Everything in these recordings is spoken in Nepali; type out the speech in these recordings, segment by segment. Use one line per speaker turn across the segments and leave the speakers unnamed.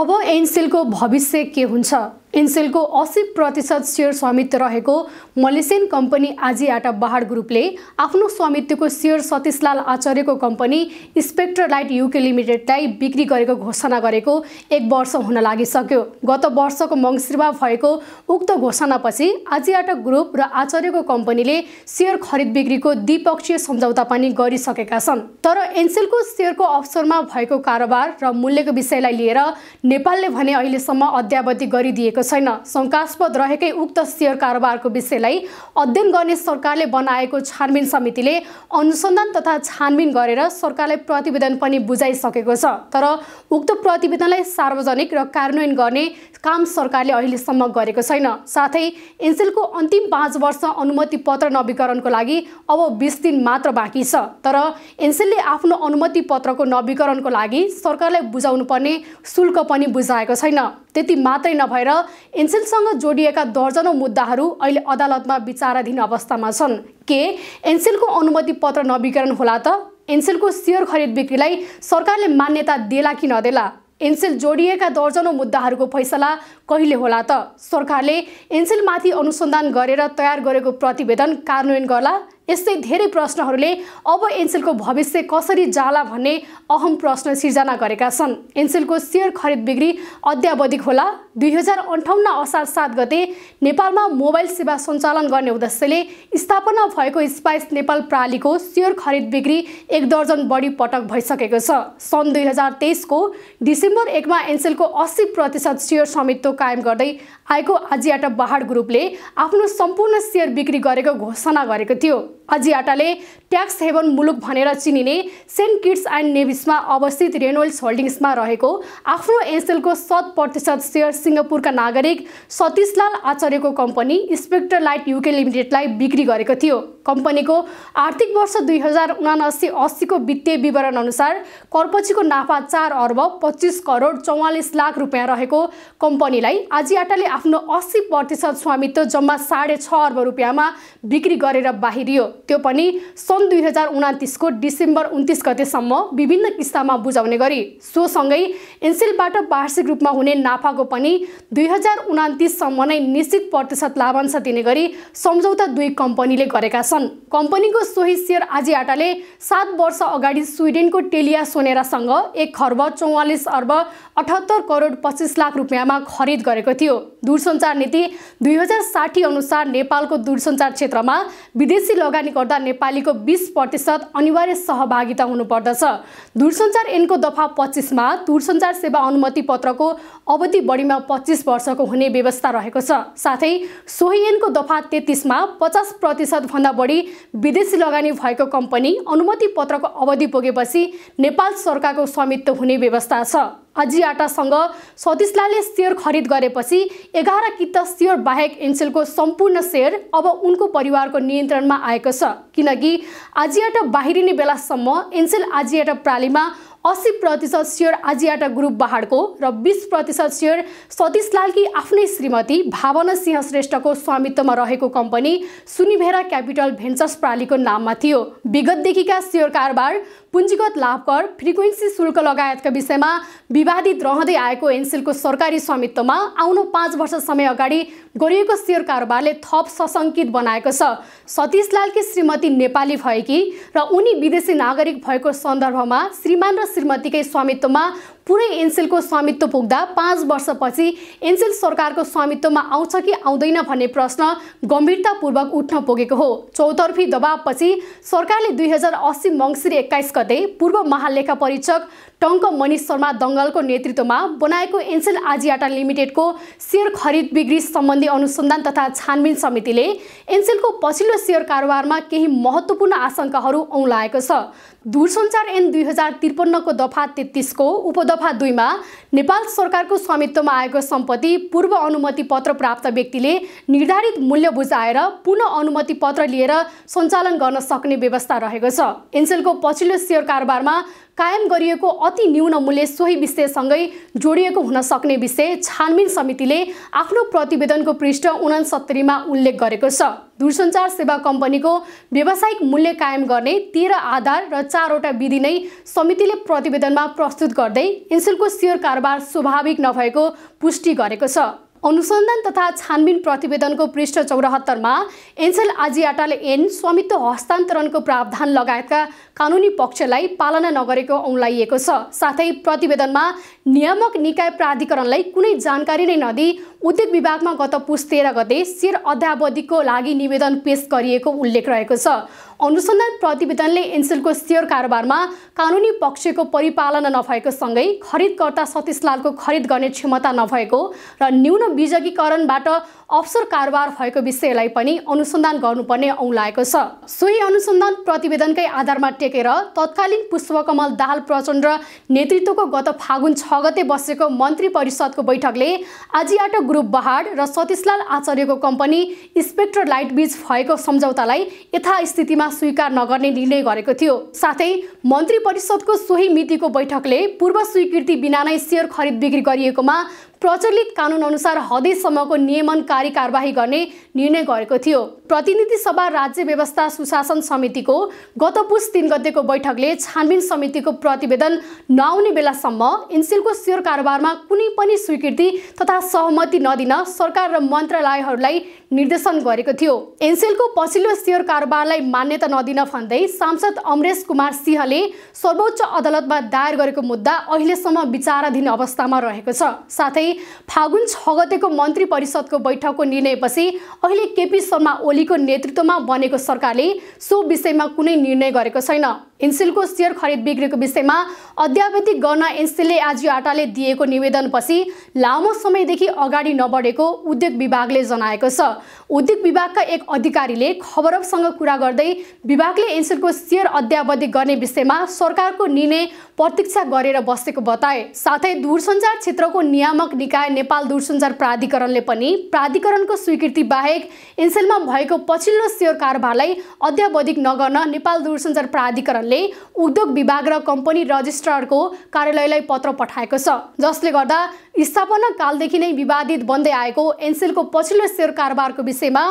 अब एनसेलको भविष्य के हुन्छ इन्सेलको असी प्रतिशत सेयर स्वामित्व रहेको मलेसियन कम्पनी आजियाटा बहाड ग्रुपले आफ्नो स्वामित्वको सेयर सतीशलाल आचार्यको कम्पनी स्पेक्ट्रलाइट युके लिमिटेडलाई बिक्री गरेको घोषणा गरेको एक वर्ष हुन लागिसक्यो गत वर्षको मङ्सिरमा भएको उक्त घोषणापछि आजियाटा ग्रुप र आचार्यको कम्पनीले सेयर खरिद बिक्रीको द्विपक्षीय सम्झौता पनि गरिसकेका छन् तर एन्सेलको सेयरको अवसरमा भएको कारोबार र मूल्यको विषयलाई लिएर नेपालले भने अहिलेसम्म अध्यावधि गरिदिएको छैन शङ्कास्पद रहेकै उक्त सेयर कारोबारको विषयलाई अध्ययन गर्ने सरकारले बनाएको छानबिन समितिले अनुसन्धान तथा छानबिन गरेर सरकारलाई प्रतिवेदन पनि बुझाइसकेको छ तर उक्त प्रतिवेदनलाई सार्वजनिक र कार्यान्वयन गर्ने काम सरकारले अहिलेसम्म गरेको छैन साथै एनसेलको अन्तिम पाँच वर्ष अनुमति पत्र नवीकरणको लागि अब बिस दिन मात्र बाँकी छ तर एनसेलले आफ्नो अनुमति पत्रको नवीकरणको लागि सरकारलाई बुझाउनु पर्ने शुल्क पनि बुझाएको छैन त्यति मात्रै नभएर एनसेलसँग जोडिएका दर्जनौँ मुद्दाहरू अहिले अदालतमा विचाराधीन अवस्थामा छन् के एनसेलको अनुमति पत्र नवीकरण होला त एनसेलको सेयर खरिद बिक्रीलाई सरकारले मान्यता देला कि नदेला एनसेल जोडिएका दर्जनौँ मुद्दाहरूको फैसला कहिले होला त सरकारले एनसेलमाथि अनुसन्धान गरेर तयार गरेको प्रतिवेदन कार्यान्वयन गर्ला यस्तै धेरै प्रश्नहरूले अब एनसेलको भविष्य कसरी जाला भन्ने अहम प्रश्न सिर्जना गरेका छन् एनसेलको सेयर खरिद बिक्री अध्यावधिक होला दुई हजार अन्ठाउन्न असार सात गते नेपालमा मोबाइल सेवा सञ्चालन गर्ने उद्देश्यले स्थापना भएको स्पाइस नेपाल प्रालीको सेयर खरिद बिक्री एक दर्जन बढी पटक भइसकेको छ सन् दुई हजार तेइसको डिसेम्बर एकमा एनसेलको अस्सी प्रतिशत सेयर स्वामित्व कायम गर्दै आएको आजियाटा बहाड ग्रुपले आफ्नो सम्पूर्ण सेयर बिक्री गरेको घोषणा गरेको थियो अजी अजियाटाले ट्याक्स हेभन मुलुक भनेर चिनिने सेन्ट किट्स एन्ड नेभिसमा अवस्थित रेनोल्ड्स होल्डिङ्समा रहेको आफ्नो एसएलको शत प्रतिशत सेयर सिङ्गापुरका नागरिक सतीशलाल आचार्यको कम्पनी स्पेक्टर लाइट युके लिमिटेडलाई बिक्री गरेको थियो कम्पनीको आर्थिक वर्ष दुई हजार उनासी अस्सीको वित्तीय विवरण अनुसार करपछिको नाफा चार अर्ब पच्चिस करोड चौवालिस लाख रुपियाँ रहेको कम्पनीलाई आजियाटाले आफ्नो अस्सी प्रतिशत स्वामित्व जम्मा साढे छ अर्ब रुपियाँमा बिक्री गरेर बाहिरियो त्यो पनि सन् सन् दुई हजार उनातिसको डिसेम्बर उन्तिस गतेसम्म विभिन्न किस्तामा बुझाउने गरी सोसँगै एनसेलबाट वार्षिक रूपमा हुने नाफाको पनि दुई हजार उनातिससम्म नै निश्चित प्रतिशत लाभांश दिने गरी सम्झौता दुई कम्पनीले गरेका छन् कम्पनीको सोही सेयर आजिआटाले सात वर्ष अगाडि स्विडेनको टेलिया सोनेरासँग एक खर्ब चौवालिस अर्ब अठहत्तर करोड पच्चिस लाख रुपियाँमा खरिद गरेको थियो दूरसञ्चार नीति दुई हजार साठी अनुसार नेपालको दूरसञ्चार क्षेत्रमा विदेशी लगानी गर्दा नेपालीको बिस प्रतिशत अनिवार्य सहभागिता हुनुपर्दछ दूरसञ्चार ऐनको दफा पच्चिसमा दूरसञ्चार सेवा अनुमति पत्रको अवधि बढीमा पच्चिस वर्षको हुने व्यवस्था रहेको छ साथै सोही ऐनको दफा तेत्तिसमा पचास प्रतिशतभन्दा बढी विदेशी लगानी भएको कम्पनी अनुमति पत्रको अवधि पुगेपछि नेपाल सरकारको स्वामित्व हुने व्यवस्था छ आजियाटासँग सतीशलाले सेयर खरिद गरेपछि एघार कित्त सेयर बाहेक एन्सेलको सम्पूर्ण सेयर अब उनको परिवारको नियन्त्रणमा आएको छ किनकि आजियाटा बाहिरिने बेलासम्म एन्सेल आजियाटा प्रालीमा अस्सी प्रतिशत सेयर आजियाटा ग्रुप बहाडको र बिस प्रतिशत सेयर सतीश लालकी आफ्नै श्रीमती भावना सिंह श्रेष्ठको स्वामित्वमा रहेको कम्पनी सुनिभेरा क्यापिटल भेन्चर्स प्रालीको नाममा थियो विगतदेखिका सेयर कारोबार पुँजीगत लाभकर फ्रिक्वेन्सी शुल्क लगायतका विषयमा विवादित रहँदै आएको एनसेलको सरकारी स्वामित्वमा आउनु पाँच वर्ष समय अगाडि गरिएको सेयर कारोबारले थप सशङ्कित बनाएको छ सतीश लालकी श्रीमती नेपाली भएकी र उनी विदेशी नागरिक भएको सन्दर्भमा श्रीमान र श्रीमतीकै स्वामित्वमा पुरै एनसेलको स्वामित्व पुग्दा पाँच वर्षपछि एनसेल सरकारको स्वामित्वमा आउँछ कि आउँदैन भन्ने प्रश्न गम्भीरतापूर्वक उठ्न पुगेको हो चौतर्फी दबावपछि सरकारले दुई हजार अस्सी मङ्सिर एक्काइस गते पूर्व महालेखा परीक्षक टङ्क मनिष शर्मा दङ्गलको नेतृत्वमा बनाएको एनसेल आजियाटा लिमिटेडको सेयर खरिद बिक्री सम्बन्धी अनुसन्धान तथा छानबिन समितिले एनसेलको पछिल्लो सेयर कारोबारमा केही महत्त्वपूर्ण आशंकाहरू औँलाएको छ दूरसञ्चार एन दुई हजार त्रिपन्नको दफा तेत्तिसको उपदफा दुईमा नेपाल सरकारको स्वामित्वमा आएको सम्पत्ति पूर्व अनुमति पत्र प्राप्त व्यक्तिले निर्धारित मूल्य बुझाएर पुनः अनुमति पत्र लिएर सञ्चालन गर्न सक्ने व्यवस्था रहेको छ एनसेलको पछिल्लो सेयर कारोबारमा कायम गरिएको अति न्यून मूल्य सोही विषयसँगै जोडिएको हुन सक्ने विषय छानबिन समितिले आफ्नो प्रतिवेदनको पृष्ठ उनासत्तरीमा उल्लेख गरेको छ दूरसञ्चार सेवा कम्पनीको व्यावसायिक मूल्य कायम गर्ने तेह्र आधार र चारवटा विधि नै समितिले प्रतिवेदनमा प्रस्तुत गर्दै इन्सुलको सेयर कारोबार स्वाभाविक नभएको पुष्टि गरेको छ अनुसन्धान तथा छानबिन प्रतिवेदनको पृष्ठ चौरात्तरमा एन्सेल आजियाटाले एन स्वामित्व हस्तान्तरणको प्रावधान लगायतका कानुनी पक्षलाई पालना नगरेको औँलाइएको छ साथै प्रतिवेदनमा नियामक निकाय प्राधिकरणलाई कुनै जानकारी नै नदिई उद्योग विभागमा गत पुस तेह्र गते शिर अध्यावधिको लागि निवेदन पेश गरिएको उल्लेख रहेको छ अनुसन्धान प्रतिवेदनले एन्सेलको सेयर कारोबारमा कानुनी पक्षको परिपालन नभएको सँगै खरिदकर्ता सतीशलालको खरिद गर्ने क्षमता नभएको र न्यून बिजकीकरणबाट अवसर कारोबार भएको विषयलाई पनि अनुसन्धान गर्नुपर्ने औँलाएको छ सोही अनुसन्धान प्रतिवेदनकै आधारमा टेकेर तत्कालीन पुष्पकमल दाहाल प्रचण्ड नेतृत्वको गत फागुन छ गते बसेको मन्त्री परिषदको बैठकले आजियाटो ग्रुप बहाड र सतीशलाल आचार्यको कम्पनी स्पेक्ट्रोलाइट लाइट बीच भएको सम्झौतालाई यथास्थितिमा स्वीकार नगर्ने निर्णय गरेको थियो साथै मन्त्री परिषदको सोही मितिको बैठकले पूर्व स्वीकृति बिना नै सेयर खरिद बिक्री गरिएकोमा प्रचलित कानुनअनुसार हदेसम्मको नियमनकारी कारवाही गर्ने निर्णय गरेको थियो प्रतिनिधि सभा राज्य व्यवस्था सुशासन समितिको गत पुस तिन गतेको बैठकले छानबिन समितिको प्रतिवेदन नआउने बेलासम्म एनसेलको सेयर कारोबारमा कुनै पनि स्वीकृति तथा सहमति नदिन सरकार र मन्त्रालयहरूलाई निर्देशन गरेको थियो एनसेलको पछिल्लो सेयर कारोबारलाई मान्यता नदिन भन्दै सांसद अमरेश कुमार सिंहले सर्वोच्च अदालतमा दायर गरेको मुद्दा अहिलेसम्म विचाराधीन अवस्थामा रहेको छ साथै फागुन छ गतेको मन्त्री परिषदको बैठकको निर्णयपछि अहिले केपी शर्मा ओलीको नेतृत्वमा बनेको सरकारले सो विषयमा कुनै निर्णय गरेको छैन एनसेलको सेयर खरिद बिक्रीको विषयमा अध्यावधि गर्न एनसेलले आज आटाले दिएको निवेदनपछि लामो समयदेखि अगाडि नबढेको उद्योग विभागले जनाएको छ उद्योग विभागका एक अधिकारीले खबरसँग कुरा गर्दै विभागले एनसेलको सेयर अध्यावधि गर्ने विषयमा सरकारको निर्णय प्रतीक्षा गरेर बसेको बताए साथै दूरसञ्चार क्षेत्रको नियामक निकाय नेपाल दूरसञ्चार प्राधिकरणले पनि प्राधिकरणको स्वीकृति बाहेक इन्सेलमा भएको पछिल्लो सेयर कारोबारलाई अध्यावधिक नगर्न नेपाल दूरसञ्चार प्राधिकरणले उद्योग विभाग र कम्पनी रजिस्ट्रारको कार्यालयलाई पत्र पठाएको छ जसले गर्दा स्थापना कालदेखि नै विवादित बन्दै आएको एनसेलको पछिल्लो सेयर कारोबारको विषयमा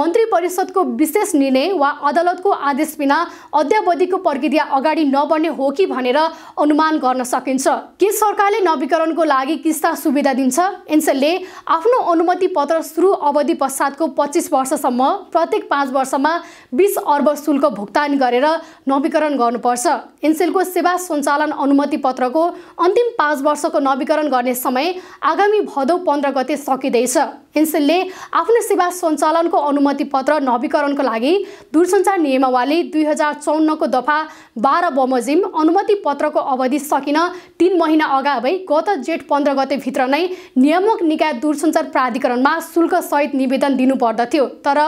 मन्त्री परिषदको विशेष निर्णय वा अदालतको आदेश बिना अध्यावधिको प्रक्रिया अगाडि नबढ्ने हो कि भनेर अनुमान गर्न सकिन्छ के सरकारले नवीकरणको लागि किस्ता सुविधा सुविधा दिन्छ एनसेलले आफ्नो अनुमति पत्र सुरु अवधि पश्चातको पच्चिस वर्षसम्म प्रत्येक पाँच वर्षमा बिस अर्ब शुल्क भुक्तानी गरेर नवीकरण गर्नुपर्छ एनसेलको सेवा सञ्चालन अनुमति पत्रको अन्तिम पाँच वर्षको नवीकरण गर्ने समय आगामी भदौ पन्ध्र गते सकिँदैछ एनसेलले आफ्नो सेवा सञ्चालनको अनुमति पत्र नवीकरणको लागि दूरसञ्चार नियमावली दुई हजार चौन्नको दफा बाह्र बमोजिम अनुमति पत्रको अवधि सकिन तिन महिना अगावै गत जेठ पन्ध्र गतेभित्र नै नियामक निकाय दूरसञ्चार प्राधिकरणमा शुल्क सहित निवेदन दिनुपर्दथ्यो तर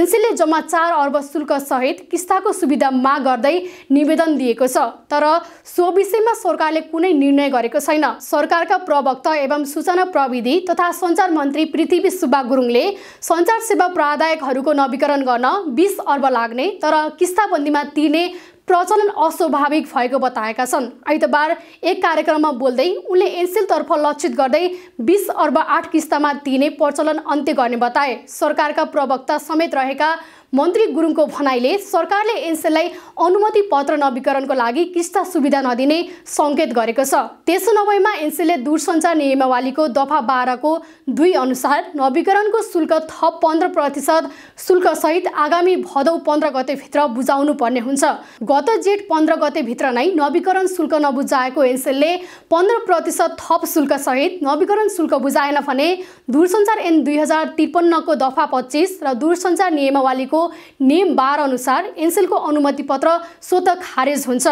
एनसेलले जम्मा चार अर्ब शुल्क सहित किस्ताको सुविधा माग गर्दै निवेदन दिएको छ तर सो विषयमा सरकारले कुनै निर्णय गरेको छैन सरकारका प्रवक्ता एवं सूचना प्रविधि तथा सञ्चार मन्त्री पृथ्वी सचिव सुब्बा गुरुङले सञ्चार सेवा प्रादायकहरूको नवीकरण गर्न बिस अर्ब लाग्ने तर किस्ताबन्दीमा तिर्ने प्रचलन अस्वाभाविक भएको बताएका छन् आइतबार एक कार्यक्रममा बोल्दै उनले एनसेलतर्फ लक्षित गर्दै बिस अर्ब आठ किस्तामा दिने प्रचलन अन्त्य गर्ने बताए सरकारका प्रवक्ता समेत रहेका मन्त्री गुरुङको भनाइले सरकारले एनसेललाई अनुमति पत्र नवीकरणको लागि किस्ता सुविधा नदिने सङ्केत गरेको छ त्यसो नभएमा एनसेलले दूरसञ्चार नियमावलीको दफा बाह्रको दुई अनुसार नवीकरणको शुल्क थप पन्ध्र प्रतिशत शुल्कसहित आगामी भदौ पन्ध्र गतेभित्र बुझाउनु पर्ने हुन्छ गत जेठ पन्ध्र गतेभित्र नै नवीकरण शुल्क नबुझाएको एनसेलले पन्ध्र प्रतिशत थप शुल्कसहित नवीकरण शुल्क बुझाएन भने दूरसञ्चार एन दुई हजार त्रिपन्नको दफा पच्चिस र दूरसञ्चार नियमावलीको निकायको नियम बार अनुसार एनसेलको अनुमति पत्र स्वत खारेज हुन्छ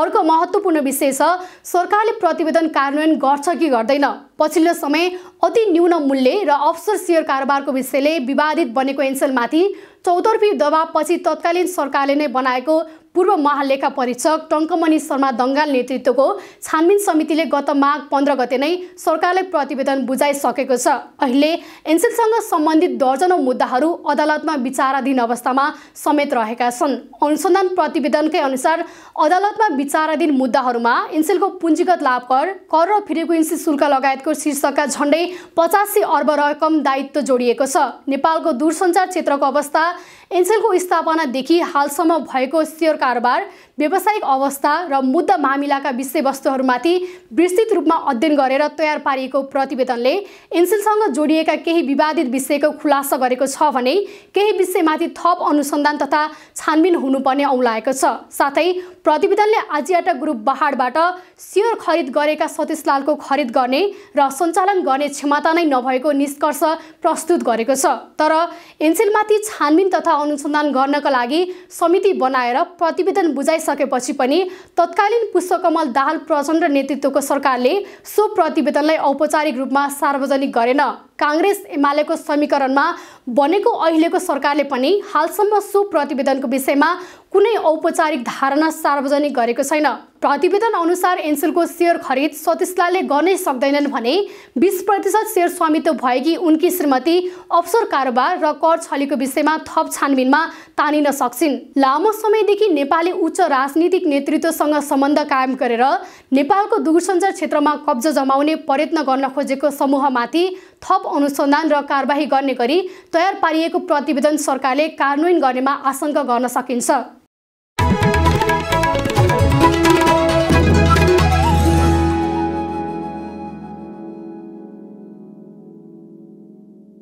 अर्को महत्त्वपूर्ण विषय छ सरकारले प्रतिवेदन कार्यान्वयन गर्छ कि गर्दैन पछिल्लो समय अति न्यून मूल्य र अफसर सेयर कारोबारको विषयले विवादित बनेको एनसेलमाथि चौतर्फी दबावपछि तत्कालीन सरकारले नै बनाएको पूर्व महालेखा परीक्षक टङ्कमणि शर्मा दङ्गाल नेतृत्वको छानबिन समितिले गत माघ पन्ध्र गते नै सरकारलाई प्रतिवेदन बुझाइसकेको छ अहिले एनसेलसँग सम्बन्धित दर्जनौँ मुद्दाहरू अदालतमा विचाराधीन अवस्थामा समेत रहेका छन् अनुसन्धान प्रतिवेदनकै अनुसार अदालतमा विचाराधीन मुद्दाहरूमा एनसेलको पुँजीगत लाभ कर कर र फ्रिक्वेन्सी शुल्क लगायतको शीर्षकका झन्डै पचासी अर्ब रकम दायित्व जोडिएको छ नेपालको दूरसञ्चार क्षेत्रको अवस्था एनसेलको स्थापनादेखि हालसम्म भएको सेयर कारोबार व्यावसायिक अवस्था र मुद्दा मामिलाका विषयवस्तुहरूमाथि विस्तृत रूपमा अध्ययन गरेर तयार पारिएको प्रतिवेदनले एनसेलसँग जोडिएका केही विवादित विषयको खुलासा गरेको छ भने केही विषयमाथि थप अनुसन्धान तथा छानबिन हुनुपर्ने औलाएको छ साथै प्रतिवेदनले आजियाटा ग्रुप बहाडबाट सियर खरिद गरेका सतीशलालको लालको खरिद गर्ने र सञ्चालन गर्ने क्षमता नै नभएको निष्कर्ष प्रस्तुत गरेको छ तर एनसेलमाथि छानबिन तथा अनुसन्धान गर्नका लागि समिति बनाएर प्रतिवेदन बुझाइसकेपछि पनि तत्कालीन पुष्पकमल दाहाल प्रचण्ड नेतृत्वको सरकारले सो प्रतिवेदनलाई औपचारिक रूपमा सार्वजनिक गरेन काङ्ग्रेस एमालेको समीकरणमा बनेको अहिलेको सरकारले पनि हालसम्म सो प्रतिवेदनको विषयमा कुनै औपचारिक धारणा सार्वजनिक गरेको छैन प्रतिवेदन अनुसार एन्सेलको सेयर खरिद सतिस्लाले गर्नै सक्दैनन् भने बिस प्रतिशत सेयर स्वामित्व भएकी उनकी श्रीमती अफसर कारोबार र कर छलीको विषयमा थप छानबिनमा तानिन सक्छिन् लामो समयदेखि नेपाली उच्च राजनीतिक नेतृत्वसँग सम्बन्ध कायम गरेर नेपालको दूरसञ्चार क्षेत्रमा कब्जा जमाउने प्रयत्न गर्न खोजेको समूहमाथि थप अनुसन्धान र कारवाही गर्ने गरी तयार पारिएको प्रतिवेदन सरकारले कार्यान्वयन गर्नेमा आशंका गर्न सकिन्छ